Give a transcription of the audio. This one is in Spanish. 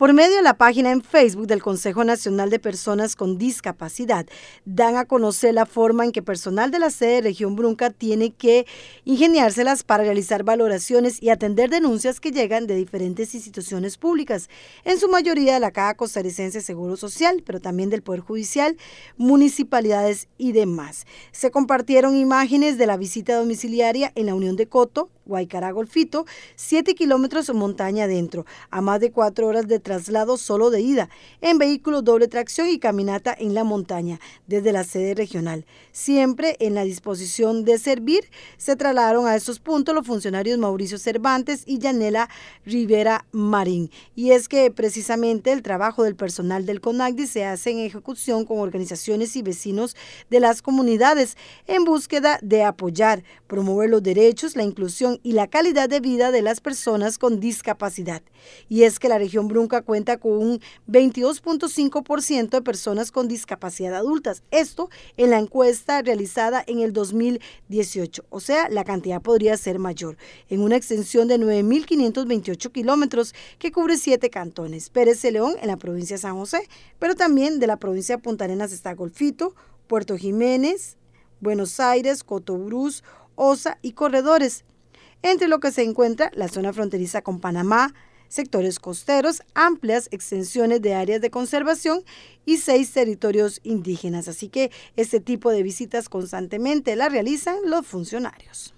Por medio de la página en Facebook del Consejo Nacional de Personas con Discapacidad, dan a conocer la forma en que personal de la sede de Región Brunca tiene que ingeniárselas para realizar valoraciones y atender denuncias que llegan de diferentes instituciones públicas, en su mayoría de la Caja Costarricense Seguro Social, pero también del Poder Judicial, municipalidades y demás. Se compartieron imágenes de la visita domiciliaria en la Unión de Coto, Guaycará Golfito, 7 kilómetros montaña adentro, a más de 4 horas de traslado solo de ida en vehículo doble tracción y caminata en la montaña desde la sede regional. Siempre en la disposición de servir, se trasladaron a estos puntos los funcionarios Mauricio Cervantes y Yanela Rivera Marín. Y es que precisamente el trabajo del personal del CONACDI se hace en ejecución con organizaciones y vecinos de las comunidades en búsqueda de apoyar, promover los derechos, la inclusión y la calidad de vida de las personas con discapacidad. Y es que la región Brunca cuenta con un 22.5% de personas con discapacidad adultas. Esto en la encuesta realizada en el 2018. O sea, la cantidad podría ser mayor, en una extensión de 9.528 kilómetros que cubre siete cantones. Pérez de León en la provincia de San José, pero también de la provincia de Punta Arenas está Golfito, Puerto Jiménez, Buenos Aires, Cotobruz, Osa y Corredores, entre lo que se encuentra la zona fronteriza con Panamá, sectores costeros, amplias extensiones de áreas de conservación y seis territorios indígenas. Así que este tipo de visitas constantemente la realizan los funcionarios.